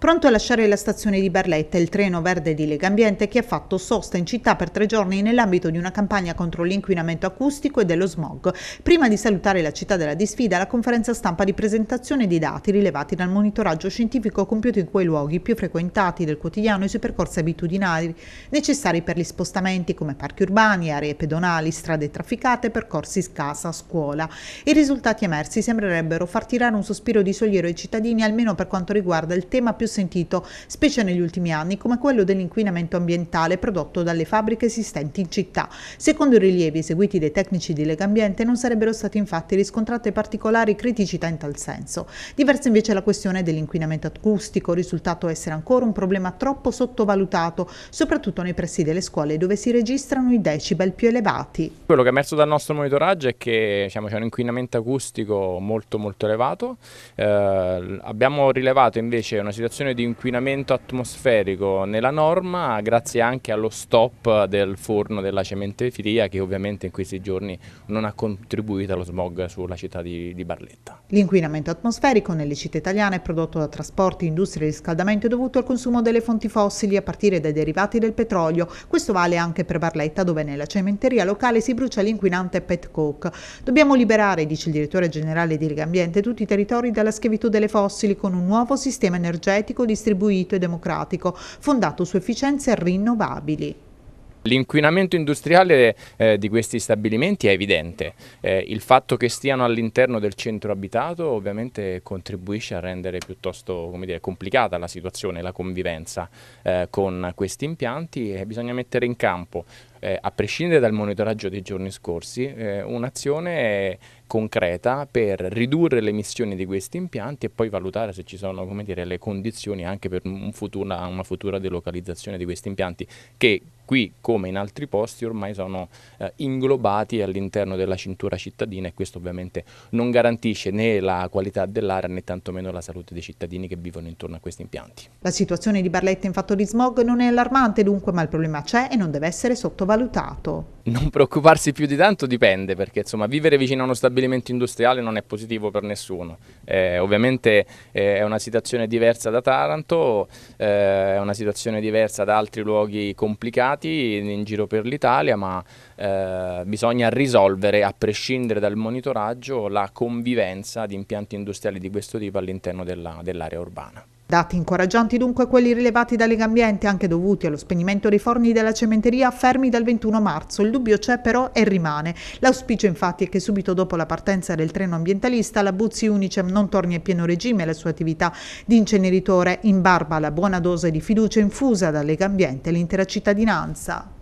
Pronto a lasciare la stazione di Barletta, il treno verde di Lega Ambiente che ha fatto sosta in città per tre giorni nell'ambito di una campagna contro l'inquinamento acustico e dello smog. Prima di salutare la città della disfida, la conferenza stampa di presentazione di dati rilevati dal monitoraggio scientifico compiuto in quei luoghi più frequentati del quotidiano e sui percorsi abitudinari necessari per gli spostamenti come parchi urbani, aree pedonali, strade trafficate, percorsi casa, scuola. I risultati emersi sembrerebbero far tirare un sospiro di sollievo ai cittadini almeno per quanto riguarda il tema più sentito, specie negli ultimi anni, come quello dell'inquinamento ambientale prodotto dalle fabbriche esistenti in città. Secondo i rilievi eseguiti dai tecnici di Lega Ambiente non sarebbero state infatti riscontrate particolari criticità in tal senso. Diversa invece la questione dell'inquinamento acustico, risultato essere ancora un problema troppo sottovalutato, soprattutto nei pressi delle scuole dove si registrano i decibel più elevati. Quello che è emerso dal nostro monitoraggio è che diciamo, c'è un inquinamento acustico molto molto elevato. Eh, abbiamo rilevato invece una situazione diminuzione di inquinamento atmosferico nella norma grazie anche allo stop del forno della cementeria che ovviamente in questi giorni non ha contribuito allo smog sulla città di, di Barletta. L'inquinamento atmosferico nelle città italiane è prodotto da trasporti, industrie e riscaldamento dovuto al consumo delle fonti fossili a partire dai derivati del petrolio. Questo vale anche per Barletta dove nella cementeria locale si brucia l'inquinante pet coke. Dobbiamo liberare, dice il direttore generale di Legambiente, tutti i territori dalla schiavitù delle fossili con un nuovo sistema energetico energetico distribuito e democratico, fondato su efficienze rinnovabili. L'inquinamento industriale eh, di questi stabilimenti è evidente, eh, il fatto che stiano all'interno del centro abitato ovviamente contribuisce a rendere piuttosto dire, complicata la situazione, la convivenza eh, con questi impianti e bisogna mettere in campo eh, a prescindere dal monitoraggio dei giorni scorsi, eh, un'azione concreta per ridurre le emissioni di questi impianti e poi valutare se ci sono dire, le condizioni anche per un futura, una futura delocalizzazione di questi impianti che qui come in altri posti ormai sono eh, inglobati all'interno della cintura cittadina e questo ovviamente non garantisce né la qualità dell'aria né tantomeno la salute dei cittadini che vivono intorno a questi impianti. La situazione di Barletta in fatto di smog non è allarmante dunque ma il problema c'è e non deve essere sottovalutato sottovalutato? Non preoccuparsi più di tanto dipende, perché insomma, vivere vicino a uno stabilimento industriale non è positivo per nessuno. Eh, ovviamente eh, è una situazione diversa da Taranto, eh, è una situazione diversa da altri luoghi complicati in giro per l'Italia, ma eh, bisogna risolvere, a prescindere dal monitoraggio, la convivenza di impianti industriali di questo tipo all'interno dell'area urbana. Dati incoraggianti dunque quelli rilevati da Legambiente, anche dovuti allo spegnimento dei forni della cementeria fermi dal 21 marzo. Il dubbio c'è però e rimane. L'auspicio infatti è che subito dopo la partenza del treno ambientalista la Buzzi Unicem non torni a pieno regime la sua attività di inceneritore in barba alla buona dose di fiducia infusa da Legambiente e l'intera cittadinanza.